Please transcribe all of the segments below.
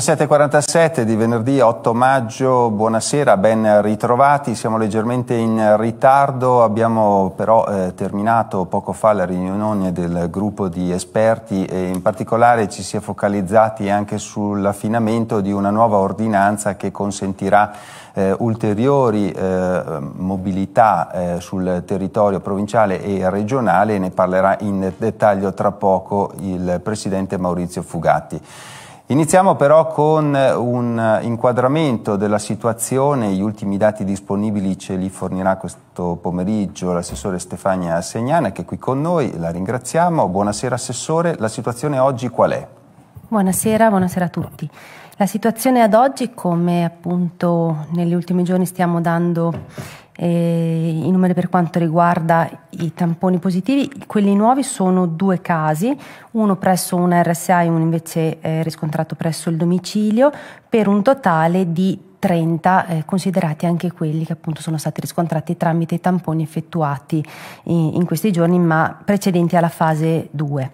17.47 di venerdì 8 maggio, buonasera, ben ritrovati, siamo leggermente in ritardo, abbiamo però eh, terminato poco fa la riunione del gruppo di esperti e in particolare ci si è focalizzati anche sull'affinamento di una nuova ordinanza che consentirà eh, ulteriori eh, mobilità eh, sul territorio provinciale e regionale e ne parlerà in dettaglio tra poco il Presidente Maurizio Fugatti. Iniziamo però con eh, un eh, inquadramento della situazione, gli ultimi dati disponibili ce li fornirà questo pomeriggio l'assessore Stefania Segnana che è qui con noi, la ringraziamo. Buonasera Assessore, la situazione oggi qual è? Buonasera, buonasera a tutti. La situazione ad oggi, come appunto negli ultimi giorni stiamo dando eh, I numeri per quanto riguarda i tamponi positivi, quelli nuovi sono due casi, uno presso una RSA e uno invece eh, riscontrato presso il domicilio, per un totale di 30, eh, considerati anche quelli che appunto sono stati riscontrati tramite i tamponi effettuati in, eh, in questi giorni, ma precedenti alla fase 2.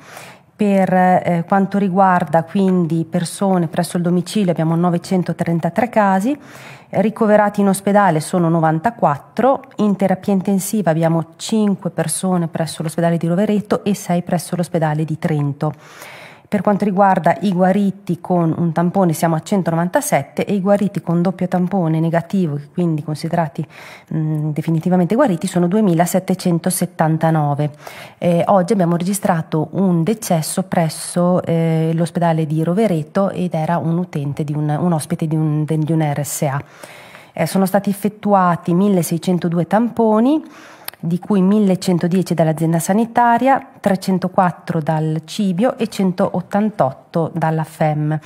Per eh, quanto riguarda quindi persone presso il domicilio abbiamo 933 casi, ricoverati in ospedale sono 94, in terapia intensiva abbiamo 5 persone presso l'ospedale di Rovereto e 6 presso l'ospedale di Trento. Per quanto riguarda i guariti con un tampone siamo a 197 e i guariti con doppio tampone negativo, quindi considerati mh, mm, definitivamente guariti, sono 2779. Eh, oggi abbiamo registrato un decesso presso eh, l'ospedale di Rovereto ed era un utente, di un, un ospite di un, di un RSA. Eh, sono stati effettuati 1602 tamponi di cui 1110 dall'azienda sanitaria, 304 dal Cibio e 188 dalla FEM.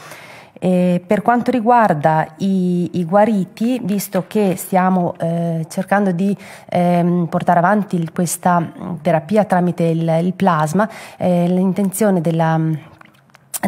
E per quanto riguarda i, i, guariti, visto che stiamo eh, cercando di ehm, portare avanti il, questa mm, terapia tramite il, il plasma, eh, l'intenzione della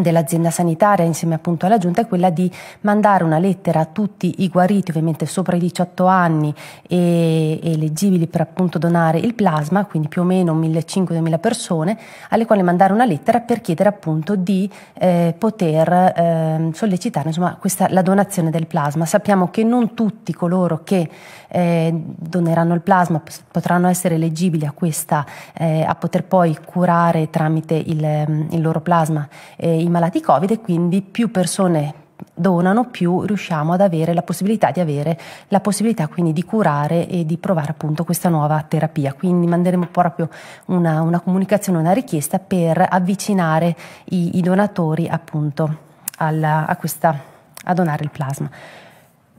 dell'azienda sanitaria insieme appunto alla giunta è quella di mandare una lettera a tutti i guariti ovviamente sopra i 18 anni e, e leggibili per appunto donare il plasma quindi più o meno 1500-2000 persone alle quali mandare una lettera per chiedere appunto di eh, poter eh, sollecitare insomma questa, la donazione del plasma sappiamo che non tutti coloro che eh, doneranno il plasma potranno essere leggibili a questa eh, a poter poi curare tramite il, il loro plasma eh, i malati Covid e quindi più persone donano, più riusciamo ad avere la possibilità di avere la possibilità quindi di curare e di provare appunto questa nuova terapia. Quindi manderemo proprio una, una comunicazione, una richiesta per avvicinare i, i donatori appunto alla, a, questa, a donare il plasma.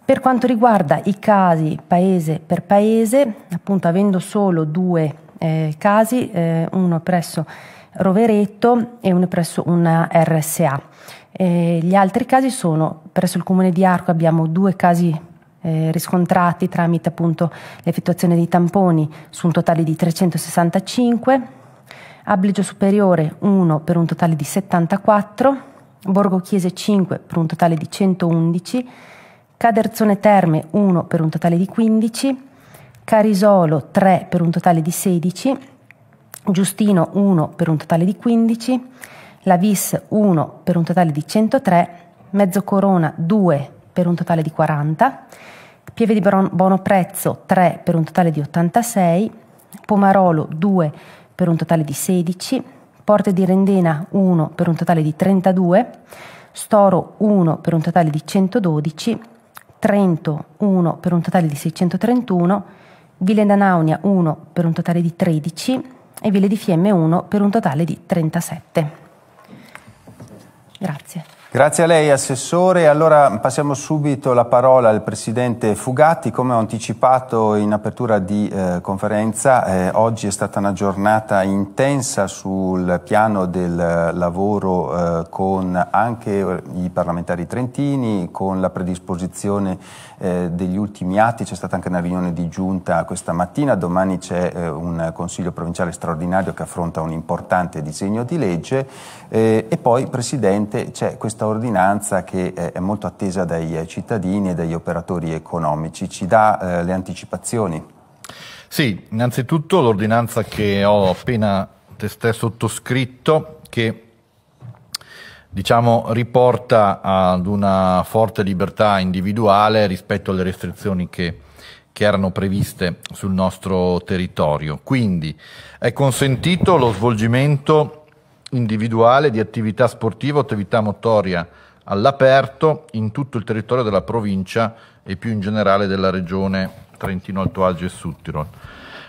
Per quanto riguarda i casi paese per paese, appunto avendo solo due eh, casi, eh, uno presso Rovereto e una presso una RSA. Eh, gli altri casi sono presso il comune di Arco abbiamo due casi eh, riscontrati tramite appunto l'effettuazione dei tamponi su un totale di 365, Ablegio Superiore 1 per un totale di 74, Borgo Chiese 5 per un totale di 111, Caderzone Terme 1 per un totale di 15, Carisolo 3 per un totale di 16, Giustino 1 per un totale di 15, la Vis 1 per un totale di 103, Mezzo Corona 2 per un totale di 40, Pieve di Bono Prezzo 3 per un totale di 86, Pomarolo 2 per un totale di 16, Porte di Rendena 1 per un totale di 32, Storo 1 per un totale di 112, Trento 1 per un totale di 631, Ville d'Anaunia 1 per un totale di 13, e Ville di Fiemme 1 per un totale di 37. Grazie. Grazie a lei Assessore. Allora passiamo subito la parola al Presidente Fugatti. Come ho anticipato in apertura di eh, conferenza, eh, oggi è stata una giornata intensa sul piano del eh, lavoro eh, con anche eh, i parlamentari trentini, con la predisposizione eh, degli ultimi atti, c'è stata anche una riunione di giunta questa mattina, domani c'è eh, un consiglio provinciale straordinario che affronta un importante disegno di legge eh, e poi Presidente c'è questa ordinanza che eh, è molto attesa dai eh, cittadini e dagli operatori economici, ci dà eh, le anticipazioni? Sì, innanzitutto l'ordinanza che ho appena testé sottoscritto che diciamo, riporta ad una forte libertà individuale rispetto alle restrizioni che, che erano previste sul nostro territorio. Quindi è consentito lo svolgimento individuale di attività sportiva o attività motoria all'aperto in tutto il territorio della provincia e più in generale della regione Trentino Alto Adige e Sud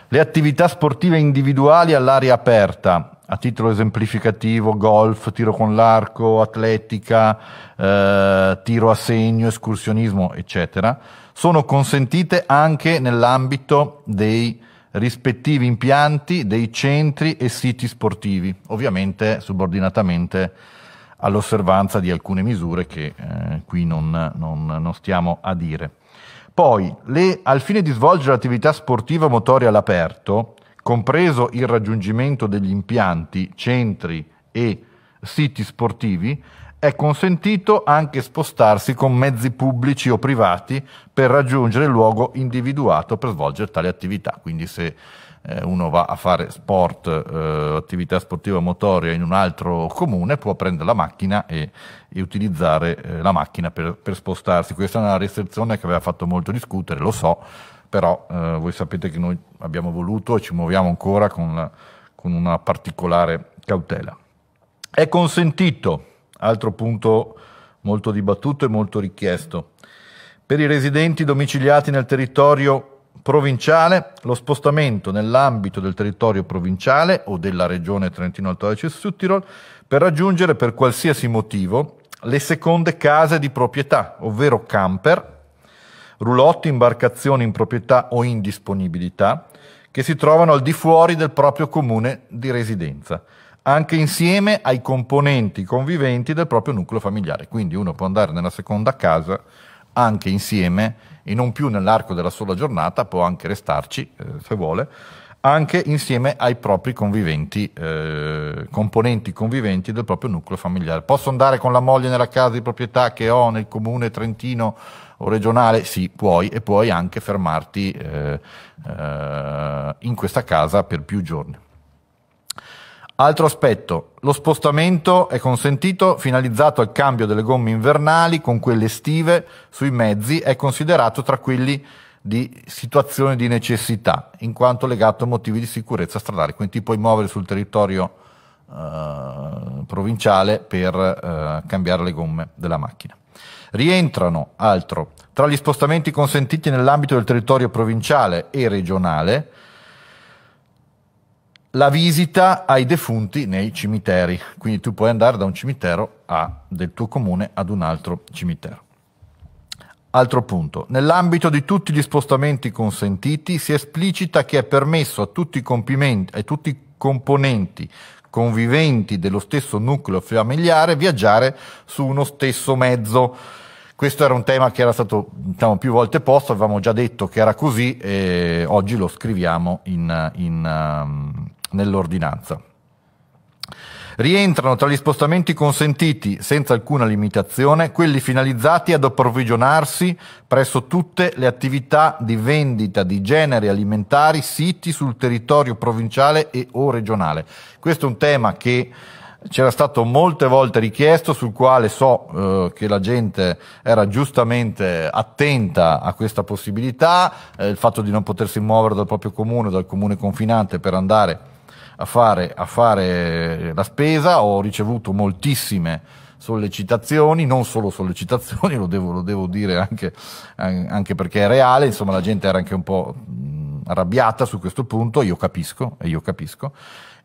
Le attività sportive individuali all'aria aperta a titolo esemplificativo golf, tiro con l'arco, atletica, eh, tiro a segno, escursionismo, eccetera, sono consentite anche nell'ambito dei rispettivi impianti, dei centri e siti sportivi, ovviamente subordinatamente all'osservanza di alcune misure che eh, qui non, non, non stiamo a dire. Poi, le, al fine di svolgere l'attività sportiva motoria all'aperto, compreso il raggiungimento degli impianti, centri e siti sportivi, è consentito anche spostarsi con mezzi pubblici o privati per raggiungere il luogo individuato per svolgere tale attività. Quindi se eh, uno va a fare sport, eh, attività sportiva motoria in un altro comune, può prendere la macchina e, e utilizzare eh, la macchina per, per spostarsi. Questa è una restrizione che aveva fatto molto discutere, lo so, però eh, voi sapete che noi abbiamo voluto e ci muoviamo ancora con, la, con una particolare cautela. È consentito, altro punto molto dibattuto e molto richiesto, per i residenti domiciliati nel territorio provinciale lo spostamento nell'ambito del territorio provinciale o della regione Trentino Alto Adige e per raggiungere per qualsiasi motivo le seconde case di proprietà, ovvero camper roulotte, imbarcazioni in proprietà o in disponibilità che si trovano al di fuori del proprio comune di residenza, anche insieme ai componenti conviventi del proprio nucleo familiare. Quindi uno può andare nella seconda casa anche insieme e non più nell'arco della sola giornata, può anche restarci eh, se vuole, anche insieme ai propri conviventi, eh, componenti conviventi del proprio nucleo familiare. Posso andare con la moglie nella casa di proprietà che ho nel comune trentino o regionale, sì, puoi e puoi anche fermarti eh, eh, in questa casa per più giorni. Altro aspetto, lo spostamento è consentito finalizzato al cambio delle gomme invernali con quelle estive sui mezzi, è considerato tra quelli di situazione di necessità, in quanto legato a motivi di sicurezza stradale, quindi ti puoi muovere sul territorio eh, provinciale per eh, cambiare le gomme della macchina. Rientrano, altro, tra gli spostamenti consentiti nell'ambito del territorio provinciale e regionale, la visita ai defunti nei cimiteri. Quindi tu puoi andare da un cimitero a, del tuo comune ad un altro cimitero. Altro punto, nell'ambito di tutti gli spostamenti consentiti si esplicita che è permesso a tutti i, a tutti i componenti conviventi dello stesso nucleo familiare viaggiare su uno stesso mezzo. Questo era un tema che era stato diciamo, più volte posto, avevamo già detto che era così e oggi lo scriviamo in, in, um, nell'ordinanza. Rientrano tra gli spostamenti consentiti, senza alcuna limitazione, quelli finalizzati ad approvvigionarsi presso tutte le attività di vendita di generi alimentari siti sul territorio provinciale e o regionale. Questo è un tema che c'era stato molte volte richiesto, sul quale so eh, che la gente era giustamente attenta a questa possibilità, eh, il fatto di non potersi muovere dal proprio comune, dal comune confinante per andare a fare, a fare la spesa, ho ricevuto moltissime sollecitazioni, non solo sollecitazioni, lo devo, lo devo dire anche, anche, perché è reale, insomma la gente era anche un po' arrabbiata su questo punto, io capisco, io capisco.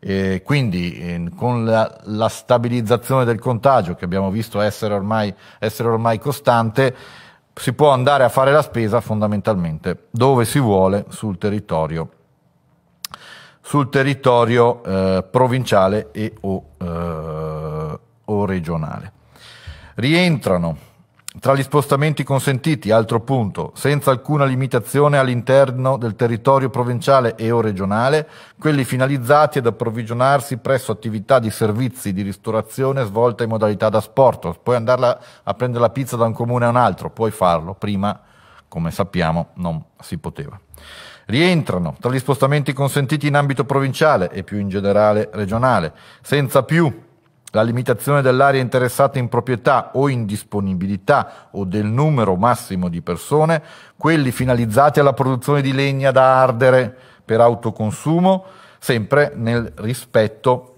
E quindi eh, con la, la, stabilizzazione del contagio che abbiamo visto essere ormai, essere ormai costante, si può andare a fare la spesa fondamentalmente dove si vuole sul territorio sul territorio eh, provinciale e o, eh, o, regionale. Rientrano tra gli spostamenti consentiti, altro punto, senza alcuna limitazione all'interno del territorio provinciale e o regionale, quelli finalizzati ad approvvigionarsi presso attività di servizi di ristorazione svolta in modalità da sport. Puoi andare a prendere la pizza da un comune a un altro, puoi farlo, prima, come sappiamo, non si poteva rientrano tra gli spostamenti consentiti in ambito provinciale e più in generale regionale, senza più la limitazione dell'area interessata in proprietà o in disponibilità o del numero massimo di persone, quelli finalizzati alla produzione di legna da ardere per autoconsumo, sempre nel rispetto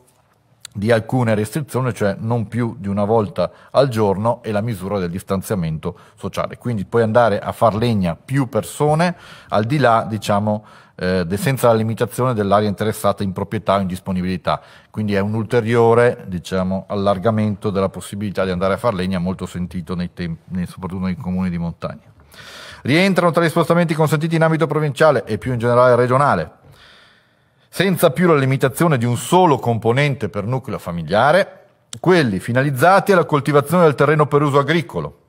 di alcune restrizioni, cioè non più di una volta al giorno e la misura del distanziamento sociale. Quindi puoi andare a far legna più persone al di là, diciamo, eh, senza la limitazione dell'area interessata in proprietà o in disponibilità. Quindi è un ulteriore diciamo, allargamento della possibilità di andare a far legna molto sentito nei tempi, soprattutto nei comuni di montagna. Rientrano tra gli spostamenti consentiti in ambito provinciale e più in generale regionale senza più la limitazione di un solo componente per nucleo familiare, quelli finalizzati alla coltivazione del terreno per uso agricolo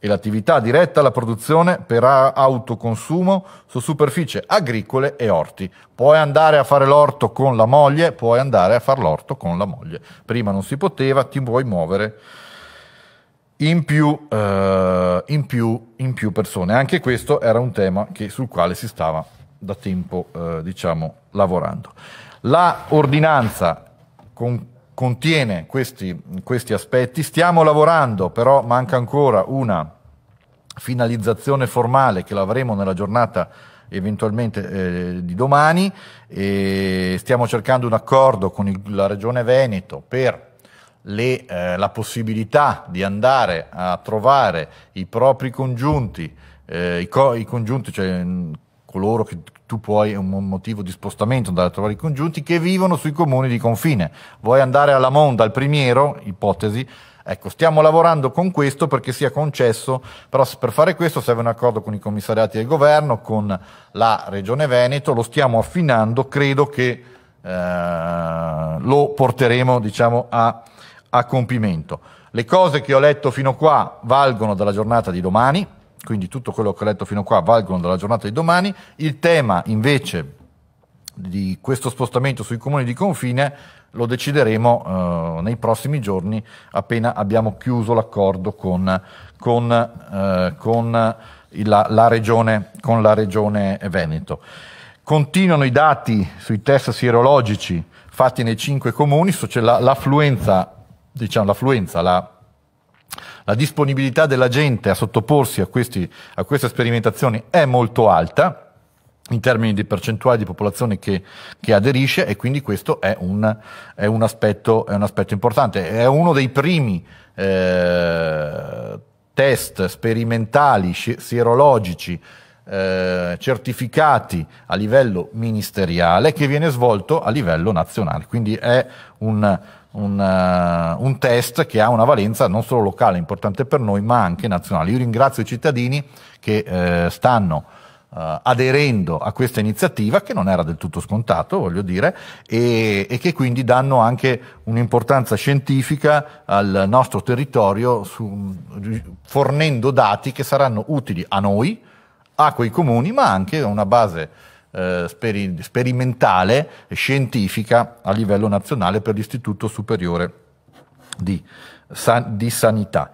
e l'attività diretta alla produzione per autoconsumo su superficie agricole e orti. Puoi andare a fare l'orto con la moglie, puoi andare a fare l'orto con la moglie. Prima non si poteva, ti vuoi muovere in più, eh, in più, in più persone. Anche questo era un tema che, sul quale si stava da tempo eh, diciamo, lavorando. La ordinanza con, contiene questi, questi aspetti, stiamo lavorando, però manca ancora una finalizzazione formale che l'avremo nella giornata eventualmente eh, di domani e stiamo cercando un accordo con il, la Regione Veneto per le, eh, la possibilità di andare a trovare i propri congiunti, eh, i, co i, congiunti cioè, coloro che tu puoi, è un motivo di spostamento andare a trovare i congiunti, che vivono sui comuni di confine. Vuoi andare alla Monda, al Primiero, ipotesi, Ecco, stiamo lavorando con questo perché sia concesso, però per fare questo serve un accordo con i commissariati del governo, con la Regione Veneto, lo stiamo affinando, credo che eh, lo porteremo diciamo, a, a compimento. Le cose che ho letto fino a qua valgono dalla giornata di domani, quindi tutto quello che ho letto fino a qua valgono dalla giornata di domani, il tema invece di questo spostamento sui comuni di confine lo decideremo eh, nei prossimi giorni appena abbiamo chiuso l'accordo con, con, eh, con, la, la regione, con, la, regione, Veneto. Continuano i dati sui test sierologici fatti nei cinque comuni, l'affluenza, diciamo, l'affluenza, la, la disponibilità della gente a sottoporsi a, questi, a queste sperimentazioni è molto alta in termini di percentuale di popolazione che, che aderisce e quindi questo è un, è, un aspetto, è un, aspetto, importante. È uno dei primi eh, test sperimentali sierologici eh, certificati a livello ministeriale che viene svolto a livello nazionale. Quindi è un, un, uh, un, test che ha una valenza non solo locale, importante per noi, ma anche nazionale. Io ringrazio i cittadini che uh, stanno uh, aderendo a questa iniziativa, che non era del tutto scontato, voglio dire, e, e che quindi danno anche un'importanza scientifica al nostro territorio, su, fornendo dati che saranno utili a noi, a quei comuni, ma anche a una base eh, sperimentale e scientifica a livello nazionale per l'Istituto Superiore di, San- di Sanità.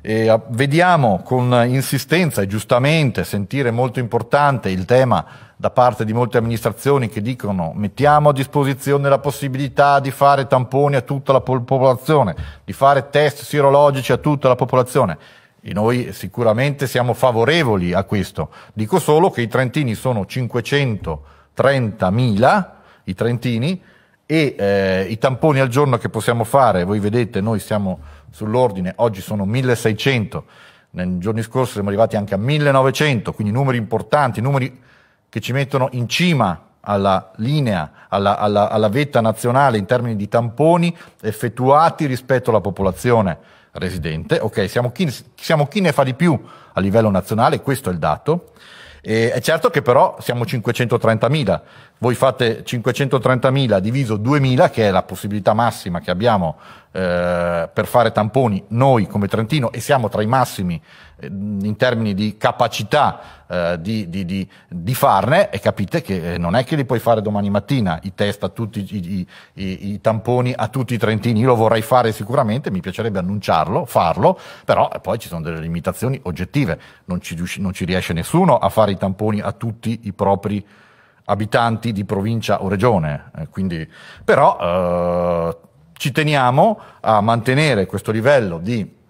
E ah, vediamo con insistenza e giustamente sentire molto importante il tema da parte di molte amministrazioni che dicono mettiamo a disposizione la possibilità di fare tamponi a tutta la popolazione, di fare test sirologici a tutta la popolazione. E noi sicuramente siamo favorevoli a questo. Dico solo che i trentini sono 530.000, i trentini, e eh, i tamponi al giorno che possiamo fare, voi vedete, noi siamo sull'ordine, oggi sono 1600, nei giorni scorsi siamo arrivati anche a 1900, quindi numeri importanti, numeri che ci mettono in cima alla linea, alla, alla, alla vetta nazionale in termini di tamponi effettuati rispetto alla popolazione residente. Ok, siamo chi, siamo chi ne fa di più a livello nazionale, questo è il dato. E è certo che però siamo 530.000, voi fate 530.000 diviso 2.000, che è la possibilità massima che abbiamo eh, per fare tamponi noi come Trentino, e siamo tra i massimi eh, in termini di capacità eh, di, di, di, di, farne, e capite che eh, non è che li puoi fare domani mattina i test a tutti i, i, i, i, tamponi a tutti i Trentini. Io lo vorrei fare sicuramente, mi piacerebbe annunciarlo, farlo, però eh, poi ci sono delle limitazioni oggettive, non ci, non ci riesce nessuno a fare i tamponi a tutti i propri abitanti di provincia o regione. Eh, quindi, però eh, ci teniamo a mantenere questo livello di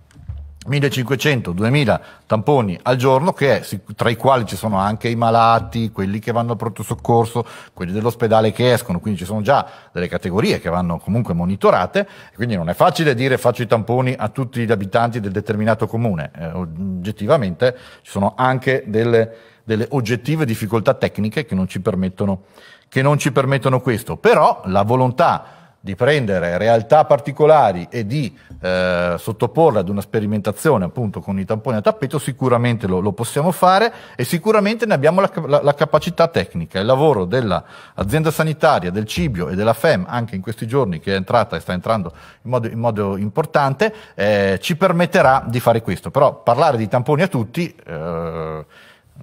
1500-2000 tamponi al giorno, che è, tra i quali ci sono anche i malati, quelli che vanno al pronto soccorso, quelli dell'ospedale che escono, quindi ci sono già delle categorie che vanno comunque monitorate, quindi non è facile dire faccio i tamponi a tutti gli abitanti del determinato comune, eh, oggettivamente ci sono anche delle delle oggettive difficoltà tecniche che non ci permettono, che non ci permettono questo. Però la volontà di prendere realtà particolari e di eh, sottoporle ad una sperimentazione appunto con i tamponi a tappeto, sicuramente lo, lo possiamo fare e sicuramente ne abbiamo la, la, la capacità tecnica. Il lavoro dell'azienda sanitaria, del Cibio e della FEM, anche in questi giorni che è entrata e sta entrando in modo, in modo importante, eh, ci permetterà di fare questo. Però parlare di tamponi a tutti... Eh,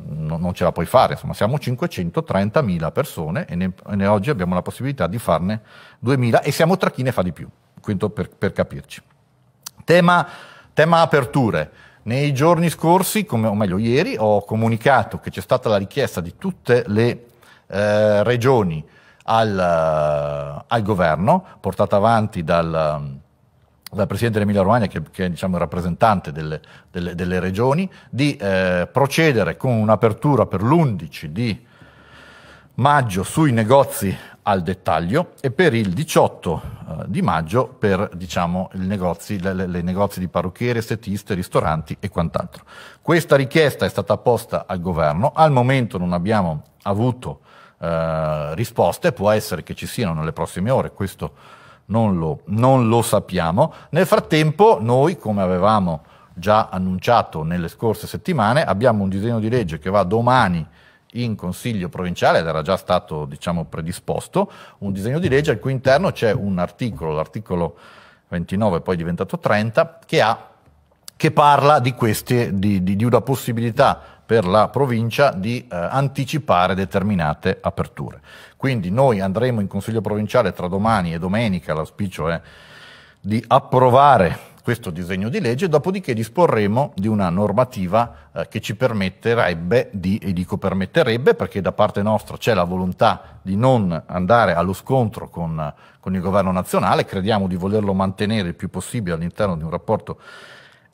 non, non ce la puoi fare, insomma siamo 530.000 persone e ne, e ne oggi abbiamo la possibilità di farne 2.000 e siamo tra chi ne fa di più, quindi per, per capirci. Tema, tema aperture. Nei giorni scorsi, come, o meglio ieri, ho comunicato che c'è stata la richiesta di tutte le eh, regioni al, al, governo, portata avanti dal, dal Presidente dell'Emilia Romagna, che, che è diciamo, il rappresentante delle, delle, delle regioni, di eh, procedere con un'apertura per l'11 di maggio sui negozi al dettaglio e per il 18 eh, di maggio per diciamo, i negozi, le, le, negozi di parrucchiere, estetiste, ristoranti e quant'altro. Questa richiesta è stata posta al governo, al momento non abbiamo avuto eh, risposte, può essere che ci siano nelle prossime ore, questo non lo, non lo sappiamo. Nel frattempo noi, come avevamo già annunciato nelle scorse settimane, abbiamo un disegno di legge che va domani in consiglio provinciale ed era già stato diciamo, predisposto un disegno di legge al cui interno c'è un articolo, l'articolo 29 poi diventato 30, che, ha, che parla di, queste, di, di, di una possibilità per la provincia di eh, anticipare determinate aperture. Quindi noi andremo in Consiglio provinciale tra domani e domenica, l'auspicio è di approvare questo disegno di legge, dopodiché disporremo di una normativa eh, che ci permetterebbe di, e dico permetterebbe perché da parte nostra c'è la volontà di non andare allo scontro con, con il governo nazionale, crediamo di volerlo mantenere il più possibile all'interno di un rapporto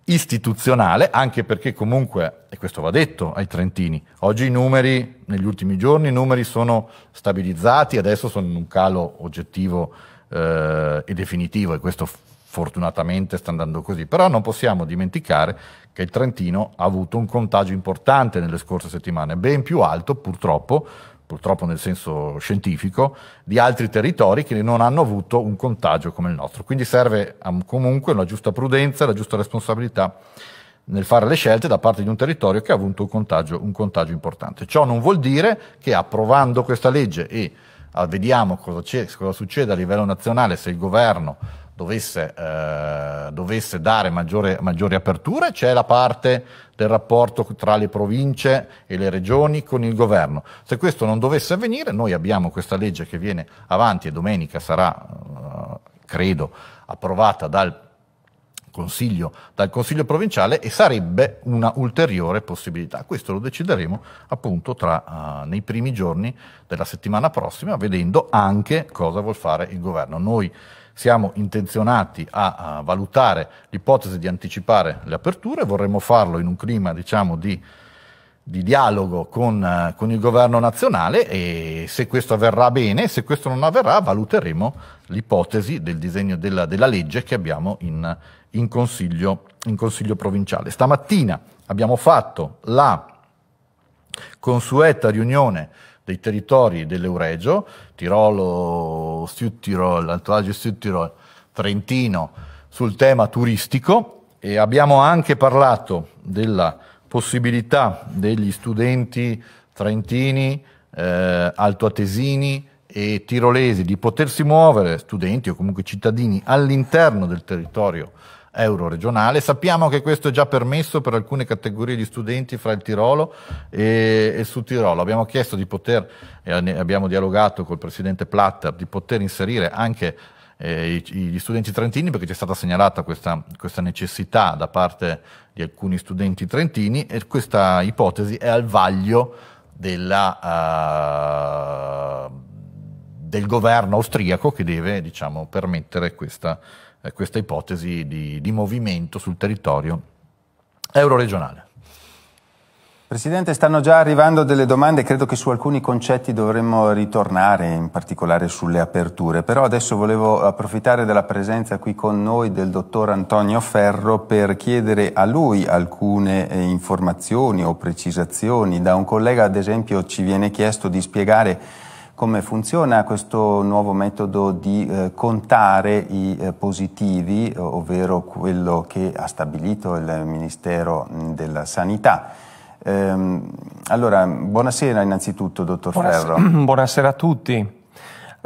istituzionale, anche perché comunque, e questo va detto ai trentini, oggi i numeri, negli ultimi giorni i numeri sono stabilizzati, adesso sono in un calo oggettivo eh, e definitivo e questo fortunatamente sta andando così, però non possiamo dimenticare che il Trentino ha avuto un contagio importante nelle scorse settimane, ben più alto purtroppo purtroppo nel senso scientifico, di altri territori che non hanno avuto un contagio come il nostro. Quindi serve comunque una giusta prudenza, la giusta responsabilità nel fare le scelte da parte di un territorio che ha avuto un contagio, un contagio importante. Ciò non vuol dire che approvando questa legge e ah, vediamo cosa, cosa succede a livello nazionale, se il governo dovesse, eh, dovesse dare maggiore, maggiore apertura, c'è la parte del rapporto tra le province e le regioni con il governo. Se questo non dovesse avvenire, noi abbiamo questa legge che viene avanti e domenica sarà, eh, credo, approvata dal Consiglio, dal Consiglio provinciale e sarebbe una ulteriore possibilità. Questo lo decideremo appunto tra, uh, nei primi giorni della settimana prossima, vedendo anche cosa vuol fare il governo. Noi siamo intenzionati a, a valutare l'ipotesi di anticipare le aperture, vorremmo farlo in un clima diciamo, di, di, dialogo con, eh, con, il governo nazionale e se questo avverrà bene, se questo non avverrà valuteremo l'ipotesi del disegno della, della legge che abbiamo in, in, consiglio, in consiglio provinciale. Stamattina abbiamo fatto la consueta riunione dei territori dell'Euregio, Tirolo, Sud Tirol, Alto Adige Sud Tirol, Trentino, sul tema turistico e abbiamo anche parlato della possibilità degli studenti trentini, eh, altoatesini e tirolesi di potersi muovere, studenti o comunque cittadini, all'interno del territorio euro regionale. Sappiamo che questo è già permesso per alcune categorie di studenti fra il Tirolo e, e Sud Tirolo. Abbiamo chiesto di poter, e abbiamo dialogato col presidente Platter, di poter inserire anche eh, gli studenti trentini perché ci è stata segnalata questa, questa, necessità da parte di alcuni studenti trentini e questa ipotesi è al vaglio della, uh, del governo austriaco che deve diciamo, permettere questa, eh, questa ipotesi di, di movimento sul territorio euroregionale. Presidente, stanno già arrivando delle domande, credo che su alcuni concetti dovremmo ritornare, in particolare sulle aperture, però adesso volevo approfittare della presenza qui con noi del dottor Antonio Ferro per chiedere a lui alcune eh, informazioni o precisazioni. Da un collega, ad esempio, ci viene chiesto di spiegare come funziona questo nuovo metodo di eh, contare i eh, positivi, ovvero quello che ha stabilito il Ministero mh, della Sanità. Ehm, allora, buonasera innanzitutto, dottor buonasera, Ferro. Buonasera a tutti.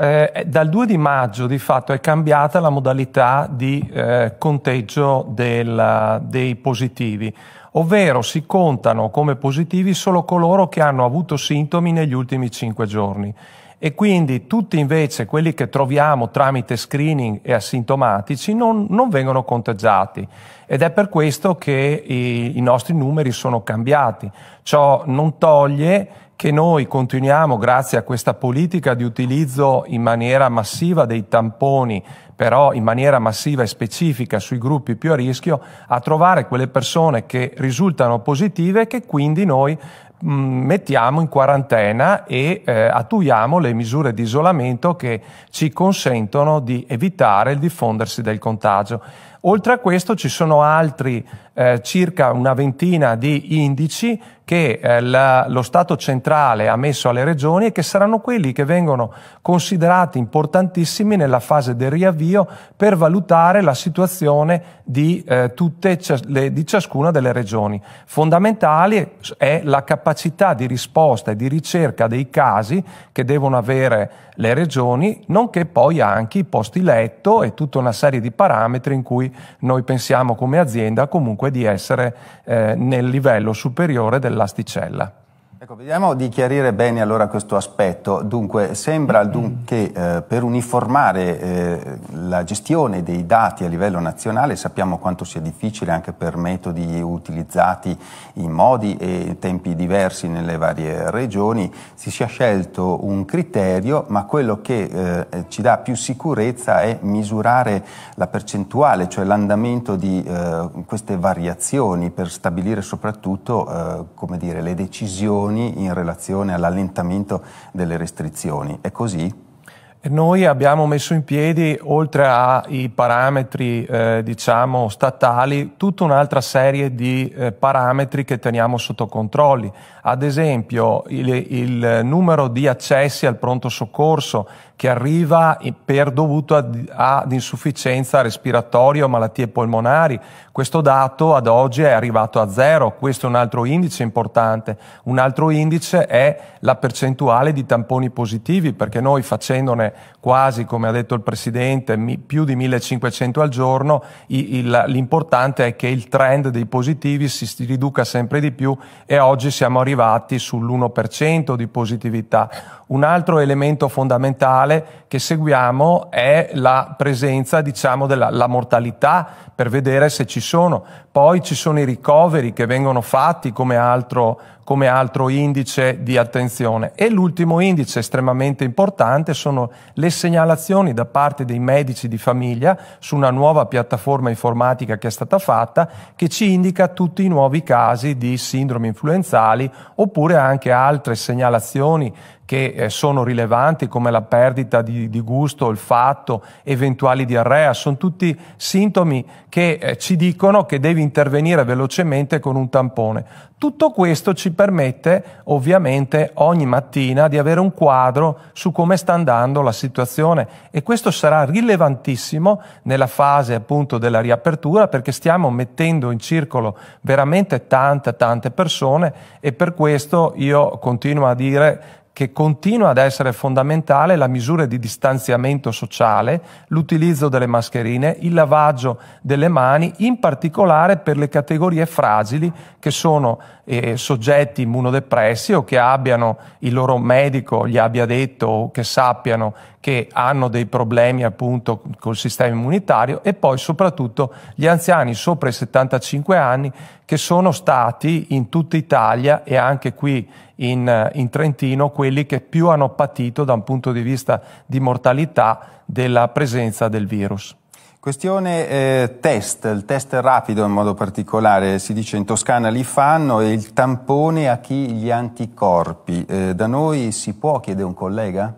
Eh, dal 2 di maggio di fatto è cambiata la modalità di eh, conteggio del, dei positivi, ovvero si contano come positivi solo coloro che hanno avuto sintomi negli ultimi 5 giorni e quindi tutti invece quelli che troviamo tramite screening e asintomatici non, non vengono conteggiati ed è per questo che i, i nostri numeri sono cambiati. Ciò non toglie che noi continuiamo, grazie a questa politica di utilizzo in maniera massiva dei tamponi, però in maniera massiva e specifica sui gruppi più a rischio, a trovare quelle persone che risultano positive e che quindi noi Mm, mettiamo in quarantena e eh, attuiamo le misure di isolamento che ci consentono di evitare il diffondersi del contagio. Oltre a questo ci sono altri eh, circa una ventina di indici che eh, la, lo Stato centrale ha messo alle regioni e che saranno quelli che vengono considerati importantissimi nella fase del riavvio per valutare la situazione di, eh, tutte, le, di ciascuna delle regioni. Fondamentale è la capacità di risposta e di ricerca dei casi che devono avere le regioni, nonché poi anche i posti letto e tutta una serie di parametri in cui noi pensiamo come azienda comunque di essere eh, nel livello superiore dell'asticella. Ecco, vediamo di chiarire bene allora questo aspetto. Dunque, sembra mm. che eh, per uniformare eh, la gestione dei dati a livello nazionale, sappiamo quanto sia difficile anche per metodi utilizzati in modi e tempi diversi nelle varie regioni, si sia scelto un criterio, ma quello che eh, eh ci dà più sicurezza è misurare la percentuale, cioè l'andamento di eh, queste variazioni per stabilire soprattutto eh, dire, le decisioni decisioni in relazione all'allentamento delle restrizioni. È così? Noi abbiamo messo in piedi, oltre ai parametri eh, diciamo, statali, tutta un'altra serie di eh, parametri che teniamo sotto controllo. Ad esempio il, il, numero di accessi al pronto soccorso che arriva per dovuto ad, ad insufficienza respiratoria o malattie polmonari. Questo dato ad oggi è arrivato a zero, questo è un altro indice importante. Un altro indice è la percentuale di tamponi positivi, perché noi facendone quasi, come ha detto il Presidente, più di 1500 al giorno, l'importante è che il trend dei positivi si riduca sempre di più e oggi siamo arrivati sull'1% di positività un altro elemento fondamentale che seguiamo è la presenza, diciamo, della mortalità per vedere se ci sono. Poi ci sono i ricoveri che vengono fatti come altro, come altro indice di attenzione. E l'ultimo indice estremamente importante sono le segnalazioni da parte dei medici di famiglia su una nuova piattaforma informatica che è stata fatta che ci indica tutti i nuovi casi di sindromi influenzali oppure anche altre segnalazioni che eh, sono rilevanti come la perdita di, di gusto, fatto, eventuali diarrea, sono tutti sintomi che eh, ci dicono che devi intervenire velocemente con un tampone. Tutto questo ci permette ovviamente ogni mattina di avere un quadro su come sta andando la situazione e questo sarà rilevantissimo nella fase appunto della riapertura perché stiamo mettendo in circolo veramente tante tante persone e per questo io continuo a dire che continua ad essere fondamentale la misura di distanziamento sociale, l'utilizzo delle mascherine, il lavaggio delle mani, in particolare per le categorie fragili che sono eh, soggetti immunodepressi o che abbiano il loro medico gli abbia detto o che sappiano che hanno dei problemi appunto col sistema immunitario e poi soprattutto gli anziani sopra i 75 anni che sono stati in tutta Italia e anche qui in, in Trentino quelli che più hanno patito da un punto di vista di mortalità della presenza del virus. Questione eh, test, il test rapido in modo particolare, si dice in Toscana li fanno e il tampone a chi gli anticorpi. Eh, da noi si può, chiede un collega?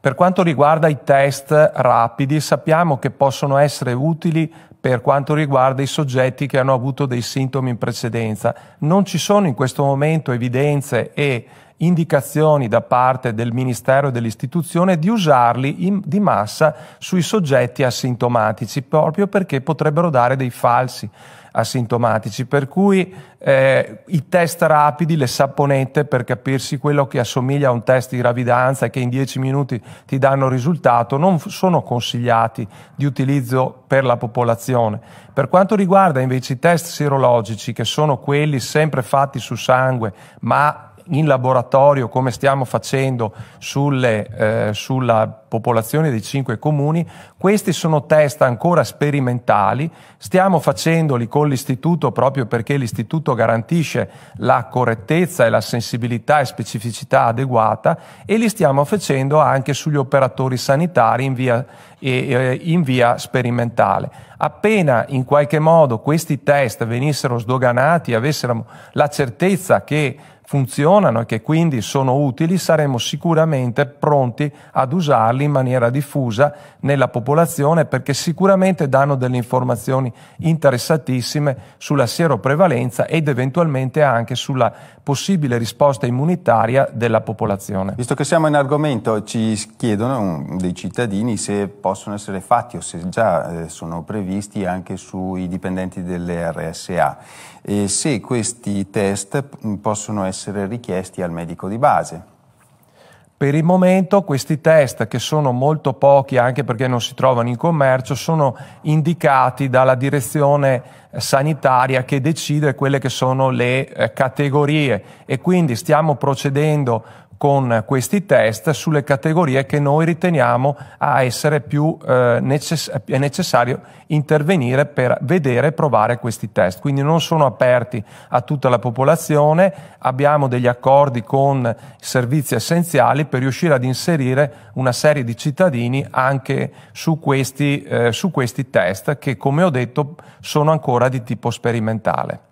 Per quanto riguarda i test rapidi, sappiamo che possono essere utili per quanto riguarda i soggetti che hanno avuto dei sintomi in precedenza. Non ci sono in questo momento evidenze e indicazioni da parte del Ministero e dell'istituzione di usarli in, di massa sui soggetti asintomatici, proprio perché potrebbero dare dei falsi asintomatici, per cui eh, i test rapidi, le saponette per capirsi quello che assomiglia a un test di gravidanza e che in 10 minuti ti danno risultato, non sono consigliati di utilizzo per la popolazione. Per quanto riguarda invece i test sierologici, che sono quelli sempre fatti su sangue, ma in laboratorio, come stiamo facendo sulle, eh, sulla popolazione dei cinque comuni, questi sono test ancora sperimentali, stiamo facendoli con l'istituto proprio perché l'istituto garantisce la correttezza e la sensibilità e specificità adeguata e li stiamo facendo anche sugli operatori sanitari in via, eh, in via sperimentale. Appena in qualche modo questi test venissero sdoganati, avessero la certezza che funzionano e che quindi sono utili, saremo sicuramente pronti ad usarli in maniera diffusa nella popolazione perché sicuramente danno delle informazioni interessatissime sulla sieroprevalenza ed eventualmente anche sulla possibile risposta immunitaria della popolazione. Visto che siamo in argomento, ci chiedono mm, dei cittadini se possono essere fatti o se già eh, sono previsti anche sui dipendenti delle RSA eh, se questi test mm, possono essere richiesti al medico di base. Per il momento questi test, che sono molto pochi anche perché non si trovano in commercio, sono indicati dalla direzione sanitaria che decide quelle che sono le eh, categorie e quindi stiamo procedendo con questi test sulle categorie che noi riteniamo a essere più eh, necess- è necessario intervenire per vedere e provare questi test. Quindi non sono aperti a tutta la popolazione, abbiamo degli accordi con servizi essenziali per riuscire ad inserire una serie di cittadini anche su questi, eh, su questi test che, come ho detto, sono ancora di tipo sperimentale.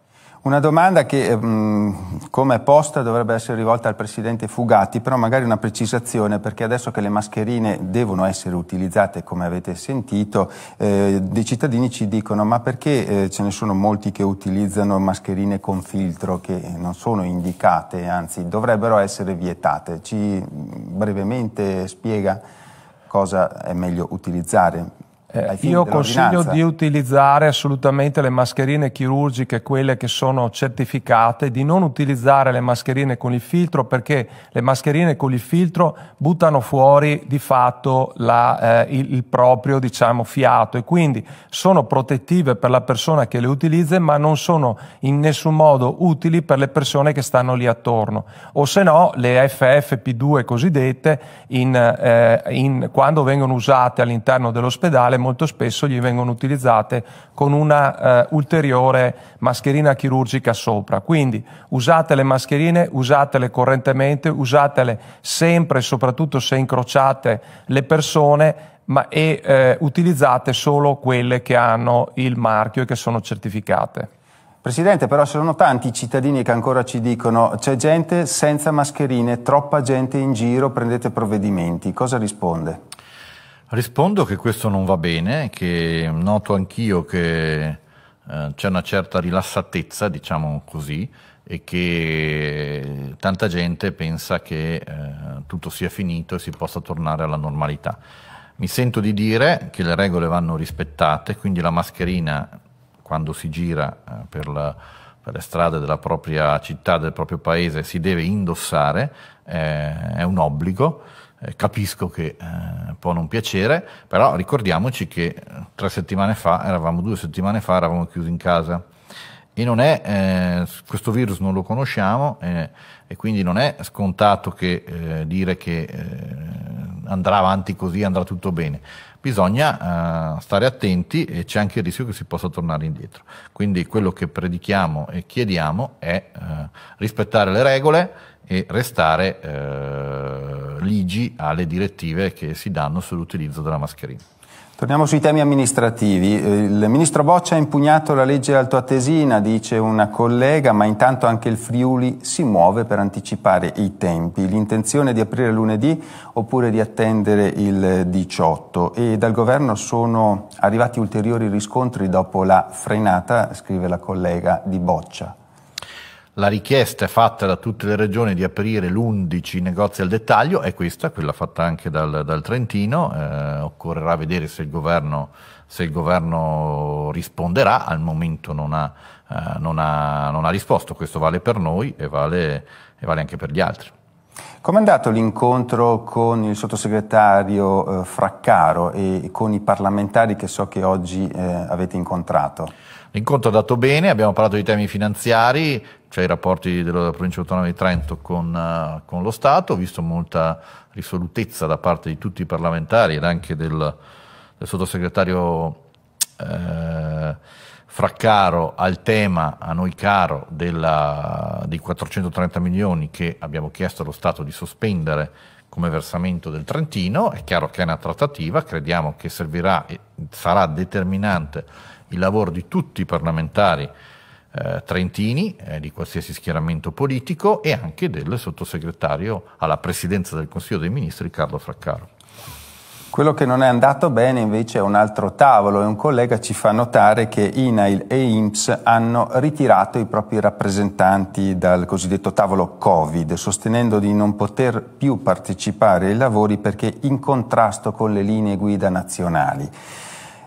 Una domanda che, mh, ehm, come posta, dovrebbe essere rivolta al Presidente Fugatti, però magari una precisazione, perché adesso che le mascherine devono essere utilizzate, come avete sentito, eh, dei cittadini ci dicono ma perché eh, ce ne sono molti che utilizzano mascherine con filtro che non sono indicate, anzi dovrebbero essere vietate. Ci brevemente spiega cosa è meglio utilizzare eh, io consiglio di utilizzare assolutamente le mascherine chirurgiche, quelle che sono certificate, di non utilizzare le mascherine con il filtro perché le mascherine con il filtro buttano fuori di fatto la, eh, il, il, proprio diciamo, fiato e quindi sono protettive per la persona che le utilizza ma non sono in nessun modo utili per le persone che stanno lì attorno. O se no le FFP2 cosiddette in, eh, in, quando vengono usate all'interno dell'ospedale molto spesso gli vengono utilizzate con una eh, ulteriore mascherina chirurgica sopra. Quindi usate le mascherine, usatele correntemente, usatele sempre, e soprattutto se incrociate le persone ma, e eh, utilizzate solo quelle che hanno il marchio e che sono certificate. Presidente, però sono tanti i cittadini che ancora ci dicono c'è gente senza mascherine, troppa gente in giro, prendete provvedimenti. Cosa risponde? Rispondo che questo non va bene, che noto anch'io che eh, c'è una certa rilassatezza, diciamo così, e che tanta gente pensa che eh, tutto sia finito e si possa tornare alla normalità. Mi sento di dire che le regole vanno rispettate, quindi la mascherina quando si gira eh, per, la, per, le strade della propria città, del proprio paese, si deve indossare, eh, è un obbligo eh, capisco che eh, può non piacere, però ricordiamoci che eh, tre settimane fa, eravamo due settimane fa, eravamo chiusi in casa e non è, eh, questo virus non lo conosciamo eh, e quindi non è scontato che eh, dire che andrà avanti così, andrà tutto bene. Bisogna stare attenti e c'è anche il rischio che si possa tornare indietro. Quindi quello che predichiamo e chiediamo è rispettare le regole e restare eh, ligi alle direttive che si danno sull'utilizzo della mascherina. Torniamo sui temi amministrativi. Il ministro Boccia ha impugnato la legge altoatesina, dice una collega, ma intanto anche il Friuli si muove per anticipare i tempi. L'intenzione è di aprire lunedì oppure di attendere il 18 e dal governo sono arrivati ulteriori riscontri dopo la frenata, scrive la collega di Boccia. La richiesta fatta da tutte le regioni di aprire l'11 negozi al dettaglio è questa, quella fatta anche dal, dal Trentino, eh, occorrerà vedere se il, governo, se il, governo, risponderà, al momento non ha, eh, non, ha, non ha, risposto, questo vale per noi e vale, e vale anche per gli altri. Come è andato l'incontro con il sottosegretario eh, Fraccaro e, e con i parlamentari che so che oggi eh, avete incontrato? L'incontro è andato bene, abbiamo parlato di temi finanziari, cioè i rapporti della provincia autonoma di Trento con, eh, con lo Stato, ho visto molta risolutezza da parte di tutti i parlamentari ed anche del, del sottosegretario eh, Fraccaro al tema a noi caro della, dei 430 milioni che abbiamo chiesto allo Stato di sospendere come versamento del Trentino, è chiaro che è una trattativa, crediamo che servirà e sarà determinante il lavoro di tutti i parlamentari eh, trentini eh, di qualsiasi schieramento politico e anche del sottosegretario alla presidenza del Consiglio dei Ministri Carlo Fraccaro. Quello che non è andato bene invece è un altro tavolo e un collega ci fa notare che INAIL e INPS hanno ritirato i propri rappresentanti dal cosiddetto tavolo Covid, sostenendo di non poter più partecipare ai lavori perché in contrasto con le linee guida nazionali.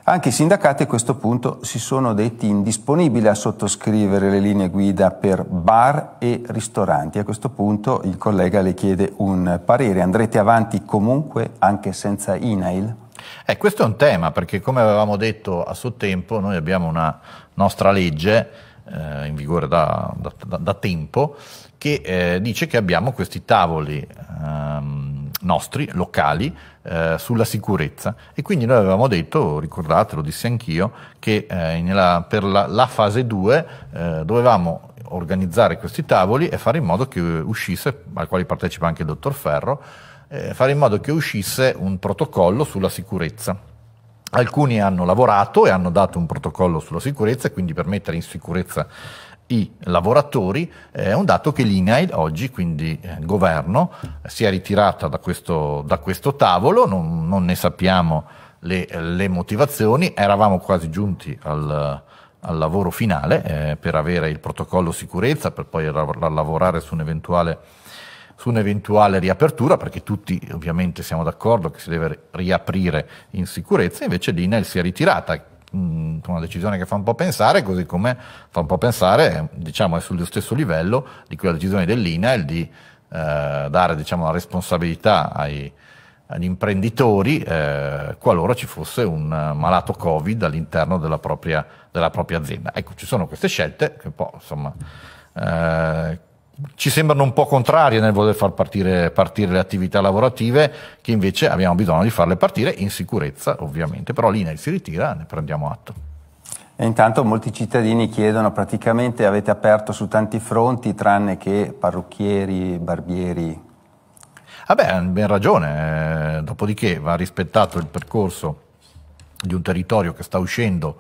Anche i sindacati a questo punto si sono detti indisponibili a sottoscrivere le linee guida per bar e ristoranti. A questo punto il collega le chiede un parere. Andrete avanti comunque anche senza INAIL? Eh, questo è un tema perché come avevamo detto a suo tempo noi abbiamo una nostra legge eh, in vigore da, da, da, tempo che eh, dice che abbiamo questi tavoli. Ehm, nostri, locali, eh, sulla sicurezza. E quindi noi avevamo detto, ricordate, lo dissi anch'io, che eh, nella, per la, la, fase 2 eh, dovevamo organizzare questi tavoli e fare in modo che uscisse, al quale partecipa anche il dottor Ferro, eh, fare in modo che uscisse un protocollo sulla sicurezza. Alcuni hanno lavorato e hanno dato un protocollo sulla sicurezza, quindi per mettere in sicurezza i lavoratori è un dato che l'INAIL oggi, quindi eh, il governo, si è ritirata da questo, da questo tavolo, non, non, ne sappiamo le, le, motivazioni, eravamo quasi giunti al, al lavoro finale eh, per avere il protocollo sicurezza, per poi lavorare su un'eventuale, su un'eventuale riapertura, perché tutti ovviamente siamo d'accordo che si deve riaprire in sicurezza, invece l'INAIL si è ritirata una decisione che fa un po' pensare, così come fa un po' pensare, diciamo, è sullo stesso livello di quella decisione dell'INAEL di eh, dare diciamo, la responsabilità ai, agli imprenditori eh, qualora ci fosse un malato Covid all'interno della propria, della propria azienda. Ecco, ci sono queste scelte che un po' insomma... Eh, ci sembrano un po' contrarie nel voler far partire, partire, le attività lavorative, che invece abbiamo bisogno di farle partire in sicurezza, ovviamente. Però l'INAIL si ritira, ne prendiamo atto. E intanto molti cittadini chiedono, praticamente avete aperto su tanti fronti, tranne che parrucchieri, barbieri. Vabbè, ah ben ragione, eh, dopodiché va rispettato il percorso di un territorio che sta uscendo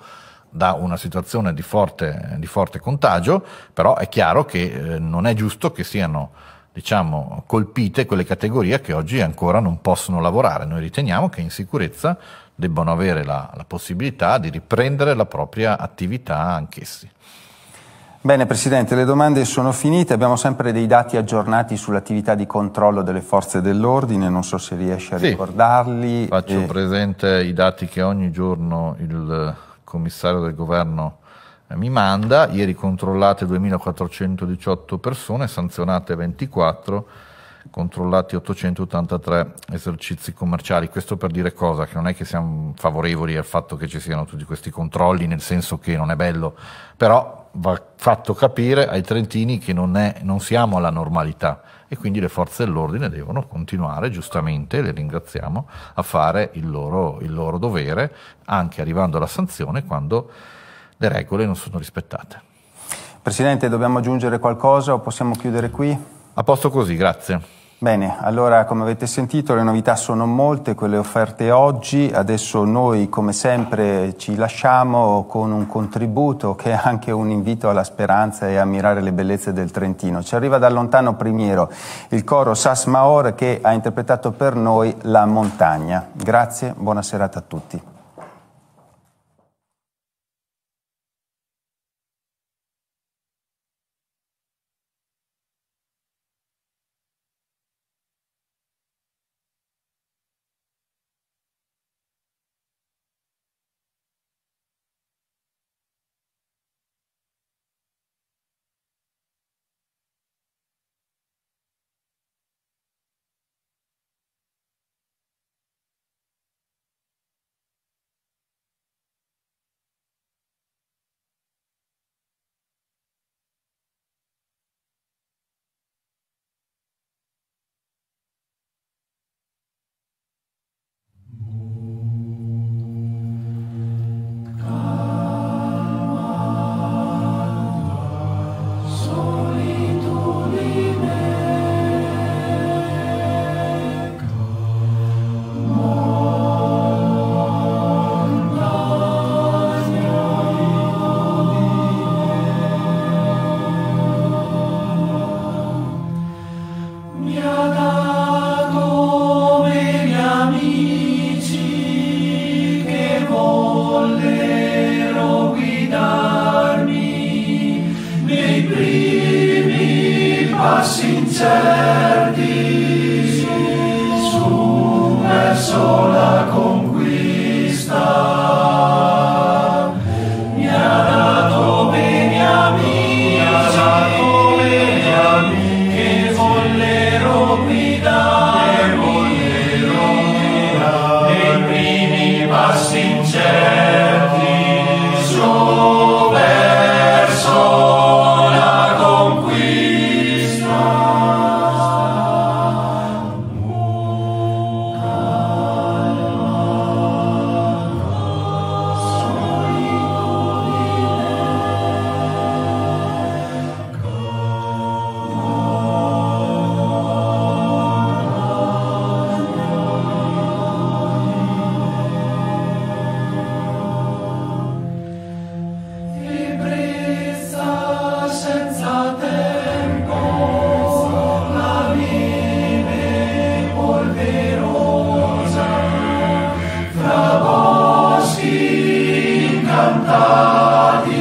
da una situazione di forte, di forte contagio, però è chiaro che eh, non è giusto che siano diciamo, colpite quelle categorie che oggi ancora non possono lavorare. Noi riteniamo che in sicurezza debbano avere la, la possibilità di riprendere la propria attività anch'essi. Bene Presidente, le domande sono finite, abbiamo sempre dei dati aggiornati sull'attività di controllo delle forze dell'ordine, non so se riesce a sì. ricordarli. Faccio e... Eh, presente i dati che ogni giorno il commissario del governo eh, mi manda, ieri controllate 2418 persone, sanzionate 24, controllati 883 esercizi commerciali. Questo per dire cosa? Che non è che siamo favorevoli al fatto che ci siano tutti questi controlli, nel senso che non è bello, però va fatto capire ai trentini che non, è, non siamo alla normalità e quindi le forze dell'ordine devono continuare, giustamente, le ringraziamo, a fare il loro, il loro dovere, anche arrivando alla sanzione quando le regole non sono rispettate. Presidente, dobbiamo aggiungere qualcosa o possiamo chiudere qui? A posto così, grazie. Bene, allora come avete sentito le novità sono molte, quelle offerte oggi, adesso noi come sempre ci lasciamo con un contributo che è anche un invito alla speranza e a ammirare le bellezze del Trentino. Ci arriva dal lontano Primiero, il coro Sas Maor che ha interpretato per noi La Montagna. Grazie, buona serata a tutti. Santa